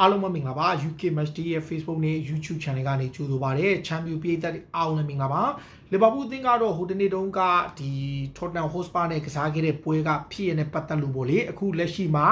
အားလုံးပဲမင်္ဂလာပါ UK MSD ရဲ့ Facebook နဲ့ YouTube Channel ကနေကြိုဆိုပါရစေ။ Champion ပြည်သက်အားလုံးလည်းမင်္ဂလာပါ။ Liverpool အသင်းကတော့ဟိုတနေ့တုန်းကဒီ Tottenham Hotspur နဲ့ကစားခဲ့တဲ့ပွဲကဖြစ်ရတဲ့ပတ်သက်လို့ပေါ့လေ။အခုလက်ရှိမှာ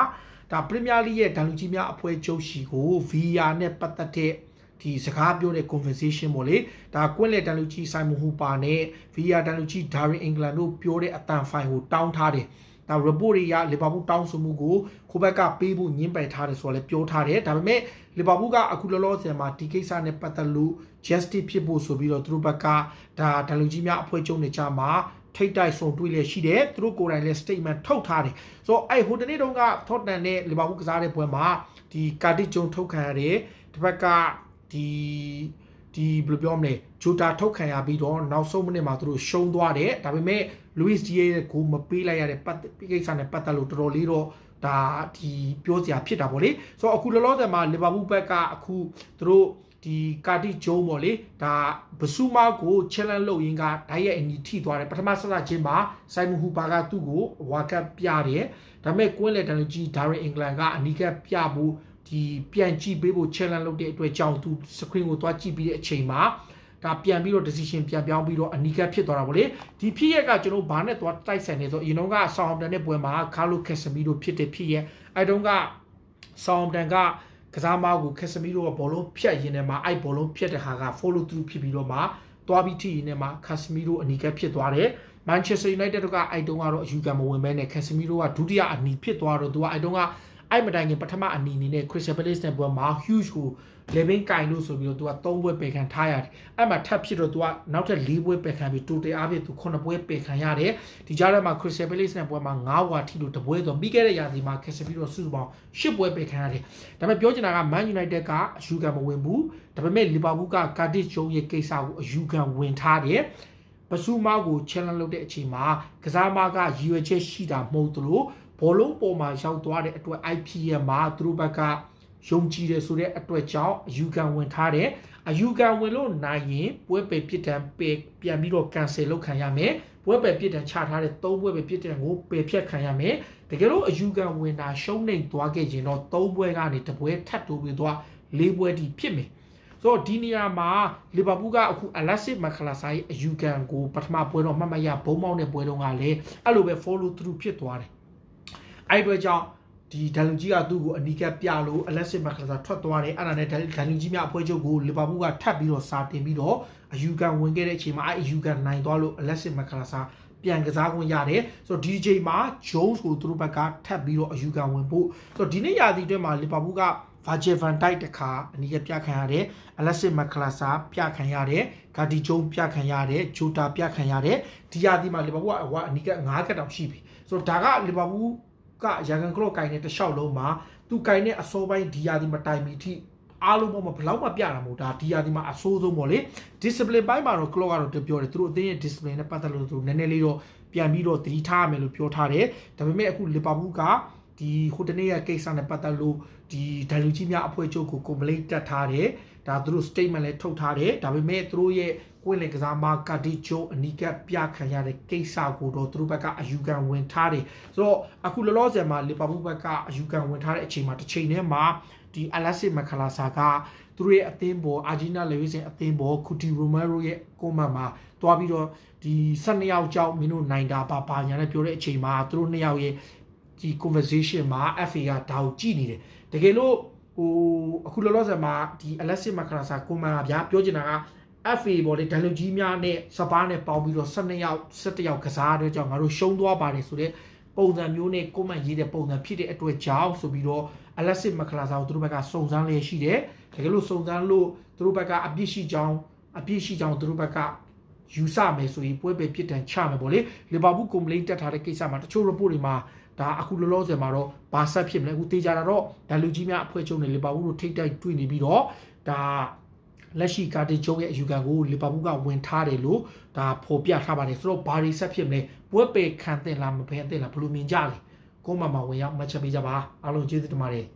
ဒါ Premier League ရဲ့ဒဏ်လူကြီးများအဖွဲ့ချုပ်ရှိကို VR နဲ့ပတ်သက်တဲ့ဒီစကားပြောတဲ့ conversation ပေါ့လေ။ဒါကွင်းလက်ဒဏ်လူကြီး Simon Hooper နဲ့ VR ဒဏ်လူကြီး Darren England တို့ပြောတဲ့အတန်ဖိုင်ကိုတောင်းထားတယ်။ဒါ report တွေရလီဗာပူးတောင်းဆိုမှုကိုခိုဘက်ကပေးဖို့ညှင်းပယ်ထားတယ်ဆိုတော့လည်းပြောထားတယ်ဒါပေမဲ့လီဗာပူးကအခုလောလောဆယ်မှာဒီကိစ္စနဲ့ပတ်သက်လို့ justice ဖြစ်ဖို့ဆိုပြီးတော့သူတို့ဘက်ကဒါဒန်လူကြီးများအဖွဲ့ချုပ်နေကြမှာထိတ်တိုက်ဆုံတွေ့လျက်ရှိတယ်သူတို့ကိုယ်တိုင်လည်း statement ထုတ်ထားတယ်ဆိုတော့အဲ့ဟိုတနေ့တုန်းကထော့တန်နဲ့လီဗာပူးကစားတဲ့ပွဲမှာဒီကာတစ်ဂျုံထုတ်ခံရတယ်ဒီဘက်ကဒီဒီဘယ်လိုပြောမလဲဂျိုတာထုတ်ခံရပြီးတော့နောက်ဆုံးမိနစ်မှာသူတို့ရှုံးသွားတယ်ဒါပေမဲ့ Luis Diaz ရဲ့ဂိုးမပေးလိုက်ရတဲ့ပတ်ကိစ္စနဲ့ပတ်သက်လို့တော်တော်လေးတော့ဒါဒီပြောစရာဖြစ်တာပေါ့လေဆိုတော့အခုလောလောဆယ်မှာလီဗာပူးဘက်ကအခုသူတို့ဒီကာတီဂျုံပေါ့လေဒါဘဆူမာကို challenge လုပ်ရင်းကဓာတ်ရဲ့အညီထိသွားတယ်ပထမဆက်စချင်းမှာဆိုင်မူဟူပါကသူ့ကိုဝါကပ်ပြတယ်ဒါပေမဲ့ကွင်းလက်တန်ကြီးဒါရင်အင်္ဂလန်ကအနီးကပ်ပြဖို့ဒီပြန်ကြည့်ပေးဖို့ challenge လုပ်တဲ့အတွက်ကြောင့်သူ screen ကိုသွားကြည့်ပြီးတဲ့အချိန်မှာဒါပြန်ပြီးတော့ decision ပြန်ပြောင်းပြီးတော့အနီးကပ်ဖြစ်သွားတာပေါ့လေဒီဖြစ်ရက်ကကျွန်တော်ဘာနဲ့သွားတိုက်ဆိုင်နေဆိုအရင်တော့ကဆောင်းတန်နဲ့ပွဲမှာကာလိုကက်ဆမီတို့ဖြစ်တဲ့ဖြစ်ရက်အဲတုန်းကဆောင်းတန်ကကစားမကိုကက်ဆမီတို့ကဘောလုံးဖြတ်ရင်းနဲ့မှာအဲ့ဘောလုံးဖြတ်တဲ့ဟာက follow through ဖြစ်ပြီးတော့မှသွားပြီးထိရင်းနဲ့မှာကက်ဆမီတို့အနီးကပ်ဖြစ်သွားတယ်မန်ချက်စတာယူနိုက်တက်ကအဲ့တုန်းကတော့အယူခံမဝင်ဘဲနဲ့ကက်ဆမီတို့ကဒုတိယအနီးဖြစ်သွားတော့သူကအဲ့တုန်းကအဲ့မတိုင်ခင်ပထမအနေနဲ့ Crystal Palace နဲ့ပွဲမှာ huge ကို Levin ကင်လို့ဆိုပြီးတော့သူက3ပွဲပယ်ခံထားရတယ်အဲ့မှာထပ်ဖြစ်တော့သူကနောက်ထပ်4ပွဲပယ်ခံပြီး total အပြည့်သူ9ပွဲပယ်ခံရတယ်ဒီကြားထဲမှာ Crystal Palace နဲ့ပွဲမှာ9ဝါထိလို့တပွဲဆိုပြီးခဲ့တဲ့ရာသီမှာခဲ့စပြီးတော့စုပေါင်း10ပွဲပယ်ခံရတယ်ဒါပေမဲ့ပြောချင်တာက Man United ကအယူခံမဝင်ဘူးဒါပေမဲ့ Liverpool က Cardiff ဂျုံရဲ့ကိစ္စကိုအယူခံဝင်ထားတယ်ပစုမောက်ကို challenge လုပ်တဲ့အချိန်မှာကစားမကရည်ရွယ်ချက်ရှိတာမဟုတ်သလို့ဘောလုံးပေါ်မှာရောက်သွားတဲ့အတွက် IPL မှာသူတို့ဘက်ကယုံကြည်တယ်ဆိုတဲ့အတွက်ကြောင့်အယူခံဝင်ထားတယ်အယူခံဝင်လို့နိုင်ရင်ပွဲပယ်ပြစ်ဒဏ်ပယ်ပြန်ပြီးတော့ cancel လုပ်ခံရမယ်ပွဲပယ်ပြစ်ဒဏ်ချထားတဲ့၃ပွဲပယ်ပြစ်ဒဏ်ကိုပယ်ဖြတ်ခံရမယ်တကယ်လို့အယူခံဝင်တာရှုံးနိမ့်သွားခဲ့ရင်တော့၃ပွဲကနေတပွဲထပ်တိုးပြီးသွား၄ပွဲထိဖြစ်မယ်ဆိုတော့ဒီနေရာမှာလီဗာပူးကအခုအလက်စစ်မခလာဆိုင်အယူခံကိုပထမပွဲတော့မှတ်မှတ်ရဘုံမောင်းတဲ့ပွဲတုန်းကလည်းအဲ့လိုပဲ follow through ဖြစ်သွားတယ်အဲ့အတွက်ကြောင့်ဒီဒန်လူကြီးကသူ့ကိုအနီးကပ်ပြလို့အလက်စစ်မက်ခလာထွက်သွားတယ်အဲ့ဒါနဲ့ဒန်လူကြီးများအဖွဲ့ချုပ်ကိုလီဗာပူးကထပ်ပြီးတော့စာတင်ပြီးတော့အယူခံဝင်ခဲ့တဲ့အချိန်မှာအဲ့အယူခံနိုင်သွားလို့အလက်စစ်မက်ခလာစာပြန်ကစားခွင့်ရတယ်ဆိုတော့ဒီချိန်မှာ Jones ကိုသူတို့ဘက်ကထပ်ပြီးတော့အယူခံဝင်ဖို့ဆိုတော့ဒီနေ့ရာသီအတွက်မှာလီဗာပူးက Virgil van Dijk တခါအနည်းငယ်ပြခံရတယ် Alexis Mac Allister ပြခံရတယ် Gadi Jones ပြခံရတယ် Jota ပြခံရတယ်ဒီရာသီမှာလီဗာပူးကအဝအနည်းငယ်၅ကတ်တောင်ရှိပြီဆိုတော့ဒါကလီဗာပူးကရာဂန်ကလော့ကိုင်တဲ့တစ်လျှောက်လုံးမှာသူကိုင်တဲ့အစောပိုင်းဒီယာဒီမတိုင်မီထိအားလုံးပေါ်မှာဘလောက်မှပြတာမဟုတ်ဒါဒီယာဒီမှာအဆိုးဆုံးပေါ့လေ discipline ပိုင်းမှာတော့ clock ကတော့ပြောတယ်သူတို့အသင်းရဲ့ discipline နဲ့ပတ်သက်လို့သူနည်းနည်းလေးတော့ပြန်ပြီးတော့သတိထားရမယ်လို့ပြောထားတယ်ဒါပေမဲ့အခု Liverpool ကဒီဟိုတနေ့ရကိစ္စနဲ့ပတ်သက်လို့ဒီဒန်လူကြီးများအဖွဲ့ချုပ်ကို complaint တက်ထားတယ်ဒါသူတို့ statement လည်းထုတ်ထားတယ်ဒါပေမဲ့သူတို့ရဲ့ကိုယ်လည်းကစားမကာဒီဂျိုအနီကပ်ပြခံရတဲ့ကိစ္စကိုတော့သူတို့ဘက်ကအယူခံဝင်ထားတယ်ဆိုတော့အခုလောလောဆယ်မှာလီဗာပူးဘက်ကအယူခံဝင်ထားတဲ့အချိန်မှာတစ်ချိန်တည်းမှာဒီအလက်စစ်မခလာဆာကသူတို့ရဲ့အသင်းပေါ်အာဂျီနာလေဝစ်ရဲ့အသင်းပေါ်ကူတီရိုမာရိုရဲ့ကိုမတ်မှာတွားပြီးတော့ဒီ12ယောက်ကြောင့်မင်းတို့နိုင်တာပါပါညာနဲ့ပြောတဲ့အချိန်မှာသူတို့2ယောက်ရဲ့ဒီ conversation မှာ FA ကဒါကိုကြည့်နေတယ်တကယ်လို့ဟိုအခုလောလောဆယ်မှာဒီ Alexis Makarasa ကိုမန်ဗျာပြောချင်တာက FA ပေါ်လေဒန်လုံကြီးများနဲ့စပါးနဲ့ပေါင်းပြီးတော့12ယောက်17ယောက်ကစားတဲ့ကြောင့်ငါတို့ရှုံးသွားပါတယ်ဆိုတော့ပုံစံမျိုးနဲ့ကိုမန်ရေးတဲ့ပုံစံဖြစ်တဲ့အတွက်ကြောင့်ဆိုပြီးတော့ Alexis Makarasa ကိုသူတို့ဘက်ကစုံစမ်းလျက်ရှိတယ်တကယ်လို့စုံစမ်းလို့သူတို့ဘက်ကအပြစ်ရှိကြောင်းအပြစ်ရှိကြောင်းသူတို့ဘက်ကယူဆမယ်ဆိုရင်ပွဲပဲပြစ်ဒဏ်ချမယ်ပေါ့လေလီဗာပူးကွန်ပလိန့်တက်ထားတဲ့ကိစ္စမှာတချို့ report တွေမှာဒါအခုလောလောဆယ်မှာတော့ဘာဆက်ဖြစ်မလဲအခုတေချာတာတော့ဒါလူကြီးများအဖွဲ့ချုပ်နဲ့လီဗာပူးတို့ထိတိုက်တွေ့နေပြီးတော့ဒါလက်ရှိကာတင်ချုံရဲ့အယူခံကိုလီဗာပူးကဝင်ထားတယ်လို့ဒါဖော်ပြထားပါတယ်ဆိုတော့ဘာတွေဆက်ဖြစ်မလဲပွဲပယ်ခံတင်လားမပယ်တင်လားဘယ်လိုမြင်ကြလဲကိုမမဝင်ရောက်မှတ်ချက်ပေးကြပါအားလုံးကျေးဇူးတင်ပါတယ်